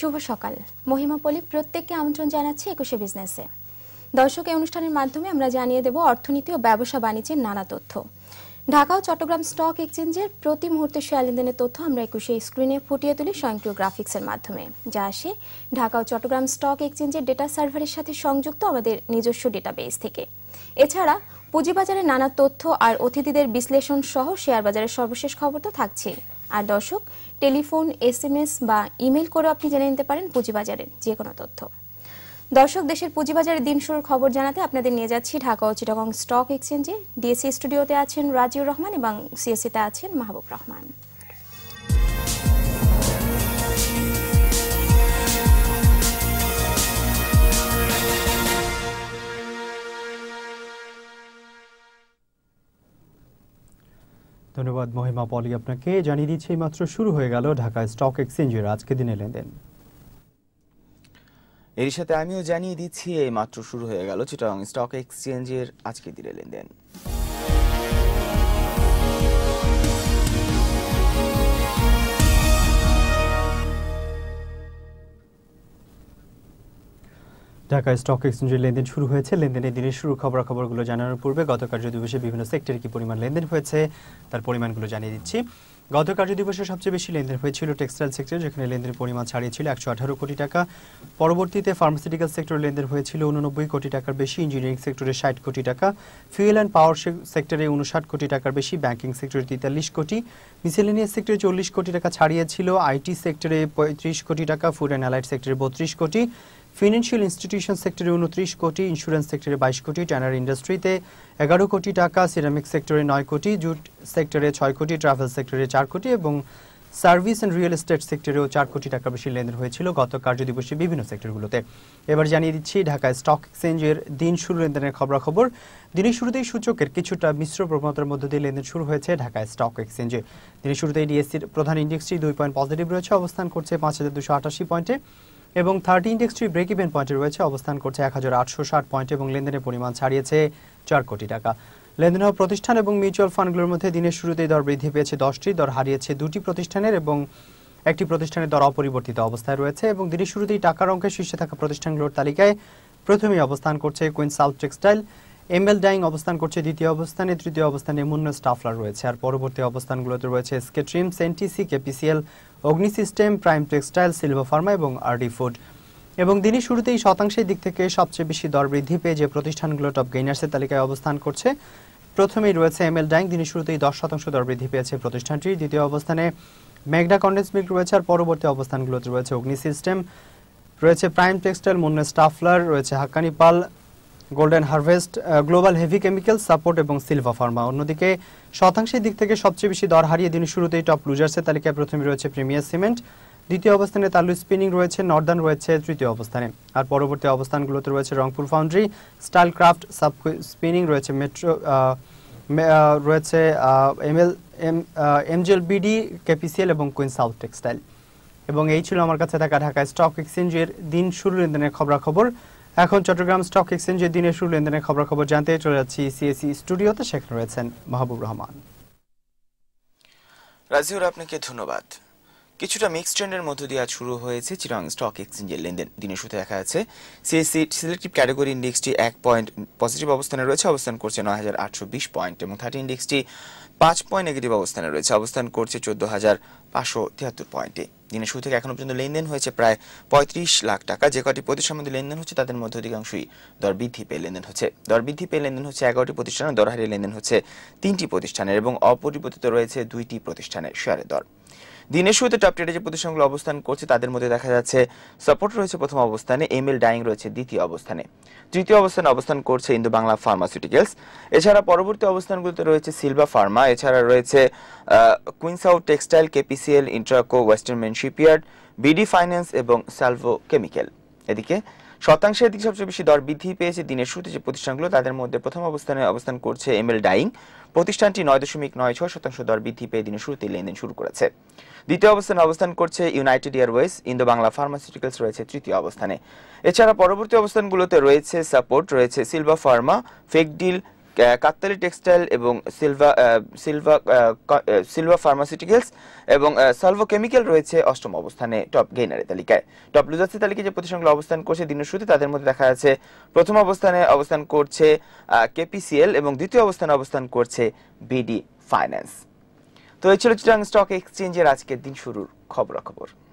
শুভ সকাল মহিমা পলি প্রত্যেককে আমন্ত্রণ জানাচ্ছি একুশে বিজনেসে দর্শক এই অনুষ্ঠানের মাধ্যমে আমরা জানিয়ে দেব অর্থনীতি ও ব্যবসা বাণিজ্যের নানা তথ্য ঢাকা ও চট্টগ্রাম স্টক এক্সচেঞ্জের প্রতি মুহূর্তে শেয়ার লেনদেনের তথ্য আমরা একুশে স্ক্রিনে ফুটিয়ে তুলি স্বয়ংক্রিয় গ্রাফিক্সের মাধ্যমে যা আসে ঢাকা ও চট্টগ্রাম স্টক এক্সচেঞ্জের ডেটা সার্ভারের সাথে সংযুক্ত আমাদের নিজস্ব ডেটাবেস থেকে এছাড়া পুঁজিবাজারের নানা তথ্য আর অতিথিদের বিশ্লেষণ সহ শেয়ার বাজারের সর্বশেষ খবর তো থাকছেই আর দর্শক টেলিফোন এস এম এস বা ইমেল করে আপনি জেনে নিতে পারেন পুঁজিবাজারের যে কোনো তথ্য দর্শক দেশের পুঁজিবাজারের দিন শুরুর খবর জানাতে আপনাদের নিয়ে যাচ্ছি ঢাকা ও চিটাগং স্টক এক্সচেঞ্জে ডিএসসি স্টুডিওতে আছেন রাজিউর রহমান এবং সিএসসিতে আছেন মাহবুব রহমান ধন্যবাদ মহিমা পলি আপনাকে জানিয়ে দিচ্ছি মাত্র শুরু হয়ে গেল ঢাকা স্টক এক্সচেঞ্জের আজকে দিনে লেনদেন এর সাথে আমিও জানিয়ে দিচ্ছি এই মাত্র শুরু হয়ে গেল চিটাং স্টক এক্সচেঞ্জের আজকে দিনে লেনদেন ঢাকা স্টক এক্সচেঞ্জে লেনদেন শুরু হয়েছে লেনদেনের দিনের শুরু খবরাখবরগুলো জানানোর পূর্বে গত কার্যদিবসে বিভিন্ন সেক্টরে কি পরিমাণ লেনদেন হয়েছে তার পরিমাণগুলো জানিয়ে দিচ্ছি গত কার্যদিবসে সবচেয়ে বেশি লেনদেন হয়েছিল টেক্সটাইল সেক্টর যেখানে লেনদেনের পরিমাণ ছাড়িয়েছিল একশো আঠারো কোটি টাকা পরবর্তীতে ফার্মাসিউটিক্যাল সেক্টর লেনদেন হয়েছিল উননব্বই কোটি টাকার বেশি ইঞ্জিনিয়ারিং সেক্টরে ষাট কোটি টাকা ফুয়েল অ্যান্ড পাওয়ার সেক্টরে উনষাট কোটি টাকার বেশি ব্যাংকিং সেক্টরে তেতাল্লিশ কোটি মিসেলেনিয়াস সেক্টরে চল্লিশ কোটি টাকা ছাড়িয়েছিল আইটি সেক্টরে পঁয়ত্রিশ কোটি টাকা ফুড অ্যান্ড অ্যালাইট সেক্টরে বত্রিশ কোটি ফিনান্সিয়াল ইনস্টিটিউশন সেক্টরে উনত্রিশ কোটি ইন্স্যুরেন্স সেক্টরে বাইশ কোটি ট্যানার ইন্ডাস্ট্রিতে এগারো কোটি টাকা সিরামিক সেক্টরে নয় কোটি জুট সেক্টরে ছয় কোটি ট্রাভেল সেক্টরে চার কোটি এবং সার্ভিস অ্যান্ড রিয়েল এস্টেট সেক্টরেও চার কোটি টাকা বেশি লেনদেন হয়েছিল গত কার্যদিবসে বিভিন্ন সেক্টরগুলোতে এবার জানিয়ে দিচ্ছি ঢাকায় স্টক এক্সচেঞ্জের দিন শুরু লেনদেনের খবরাখবর দিনের শুরুতেই সূচকের কিছুটা মিশ্র প্রবণতার মধ্য দিয়ে লেনদেন শুরু হয়েছে ঢাকায় স্টক এক্সচেঞ্জে দিনের শুরুতেই ডিএসসির e প্রধান ইন্ডেক্সটি দুই পয়েন্ট পজিটিভ রয়েছে অবস্থান করছে পাঁচ হাজার দুশো আটাশি পয়েন্টে এবং থার্টি ইন্ডেক্সটি ব্রেক ইভেন পয়েন্টে রয়েছে অবস্থান করছে এক হাজার আটশো ষাট পয়েন্ট এবং লেনদেনের পরিমাণ ছাড়িয়েছে চার কোটি টাকা লেনদেন হওয়া প্রতিষ্ঠান এবং মিউচুয়াল ফান্ডগুলোর মধ্যে দিনের শুরুতেই দর বৃদ্ধি পেয়েছে দশটি দর হারিয়েছে দুটি প্রতিষ্ঠানের এবং একটি প্রতিষ্ঠানের দর অপরিবর্তিত অবস্থায় রয়েছে এবং দিনের শুরুতেই টাকার অঙ্কে শীর্ষে থাকা প্রতিষ্ঠানগুলোর তালিকায় প্রথমেই অবস্থান করছে Queen South Textile ML Dyeing অবস্থান করছে দ্বিতীয় অবস্থানে তৃতীয় অবস্থানে মুন্ন স্টাফলার রয়েছে আর পরবর্তী অবস্থানগুলোতে রয়েছে স্কেট্রিম সেন্টিসি KPCL Agni System Prime Textile Silver Pharma এবং আরডি ফুড এবং দিনই শুরুতেই শতাংশের দিক থেকে সবচেয়ে বেশি দর বৃদ্ধি পেয়ে যে প্রতিষ্ঠানগুলো টপ গেইনার্সের তালিকায় অবস্থান করছে প্রথমেই রয়েছে এম এল ডাইং দিনের শুরুতেই দশ শতাংশ দর বৃদ্ধি পেয়েছে প্রতিষ্ঠানটি দ্বিতীয় অবস্থানে মেঘডা কন্ডেন্স মিল্ক রয়েছে আর পরবর্তী অবস্থানগুলোতে রয়েছে অগ্নি সিস্টেম রয়েছে প্রাইম টেক্সটাইল মুন্ন স্টাফলার রয়েছে Hakkani pulp Golden Harvest Global Heavy Chemical Support এবং সিলভা ফার্মা অন্যদিকে শতাংশের দিক থেকে সবচেয়ে বেশি দর হারিয়ে দিন শুরুতেই টপ লুজার্সের তালিকায় প্রথমে রয়েছে প্রিমিয়ার সিমেন্ট দ্বিতীয় অবস্থানে তালু স্পিনিং রয়েছে নর্দার্ন রয়েছে তৃতীয় অবস্থানে আর পরবর্তী অবস্থানগুলোতে রয়েছে রংপুর ফাউন্ড্রি স্টাইল ক্রাফট সাব স্পিনিং রয়েছে মেট্রো রয়েছে M L ML L BD KPCL এবং কুইন সাউথ টেক্সটাইল এবং এই ছিল আমার কাছে থাকা ঢাকা স্টক এক্সচেঞ্জের দিন শুরু লেনদেনের খবরাখবর খবর এখন চট্টগ্রাম স্টক এক্সচেঞ্জের দিনের শুরু লেনদেনের খবর জানতে চলে যাচ্ছি সিএসি স্টুডিওতে সেখানে রয়েছেন মাহবুব রহমান রাজিউর আপনাকে ধন্যবাদ কিছুটা মিক্স ট্রেন্ডের মধ্য দিয়ে আজ শুরু হয়েছে চিরাং স্টক এক্সচেঞ্জের লেনদেন দিনের শুরুতে দেখা যাচ্ছে সিএসসি সিলেক্টিভ ক্যাটাগরি ইন্ডেক্সটি এক পয়েন্ট পজিটিভ অবস্থানে রয়েছে অবস্থান করছে নয় হাজার আটশো বিশ পয়েন্ট এবং থার্টি ইন্ডেক্সটি পাঁচ পয়েন্ট নেগেটিভ অবস্থানে রয়েছে অবস্থান করছে চোদ্দ হাজার পাঁচশো তিয়াত্তর পয়েন্টে দিনের শুরু থেকে এখনো পর্যন্ত লেনদেন হয়েছে প্রায় পঁয়ত্রিশ লাখ টাকা যে কটি প্রতিষ্ঠান মধ্যে লেনদেন হচ্ছে তাদের মধ্যে অধিকাংশই দর বৃদ্ধি পেয়ে লেনদেন হচ্ছে দর বৃদ্ধি পেয়ে লেনদেন হচ্ছে এগারোটি প্রতিষ্ঠানের দর হারিয়ে লেনদেন হচ্ছে তিনটি প্রতিষ্ঠানের এবং অপরিবর্তিত রয়েছে দুইটি প্রতিষ্ঠানের শেয়ারের দর দিনের শুরুতে টপ টেটে যে প্রতিষ্ঠানগুলো অবস্থান করছে তাদের মধ্যে দেখা যাচ্ছে সাপোর্ট রয়েছে প্রথম অবস্থানে এম এল ডাইং রয়েছে দ্বিতীয় অবস্থানে তৃতীয় অবস্থানে অবস্থান করছে ইন্দো বাংলা ফার্মাসিউটিক্যালস এছাড়া পরবর্তী অবস্থানগুলোতে রয়েছে সিলভা ফার্মা এছাড়া রয়েছে Queens Queen South Textile KPCL Intraco Western মেন শিপইয়ার্ড বিডি ফাইন্যান্স এবং সালভো কেমিক্যাল এদিকে শতাংশের দিক সবচেয়ে বেশি দর বৃদ্ধি পেয়েছে দিনের শুরুতে যে প্রতিষ্ঠানগুলো তাদের মধ্যে প্রথম অবস্থানে অবস্থান করছে এম এল ডাইং প্রতিষ্ঠানটি নয় দশমিক নয় ছয় শতাংশ দর বৃদ্ধি পেয়ে দিনের শুরুতে লেনদেন শুরু করেছে দ্বিতীয় অবস্থানে অবস্থান করছে United Airways Indo Bangla Pharmaceuticals রয়েছে তৃতীয় অবস্থানে এছাড়া পরবর্তী অবস্থানগুলোতে রয়েছে সাপোর্ট রয়েছে সিলভা ফার্মা ফেকডিল কাকতালি টেক্সটাইল এবং সিলভা সিলভা সিলভা ফার্মাসিউটিক্যালস এবং সালভো কেমিক্যাল রয়েছে অষ্টম অবস্থানে টপ গেইনারের তালিকায় টপ লুজার্সের তালিকায় যে প্রতিষ্ঠানগুলো অবস্থান করছে দিনের শুরুতে তাদের মধ্যে দেখা যাচ্ছে প্রথম অবস্থানে অবস্থান করছে কেপিসিএল এবং দ্বিতীয় অবস্থানে অবস্থান করছে বিডি ফাইন্যান্স তো এই ছিল চিটাং স্টক এক্সচেঞ্জের আজকের দিন শুরুর খবরাখবর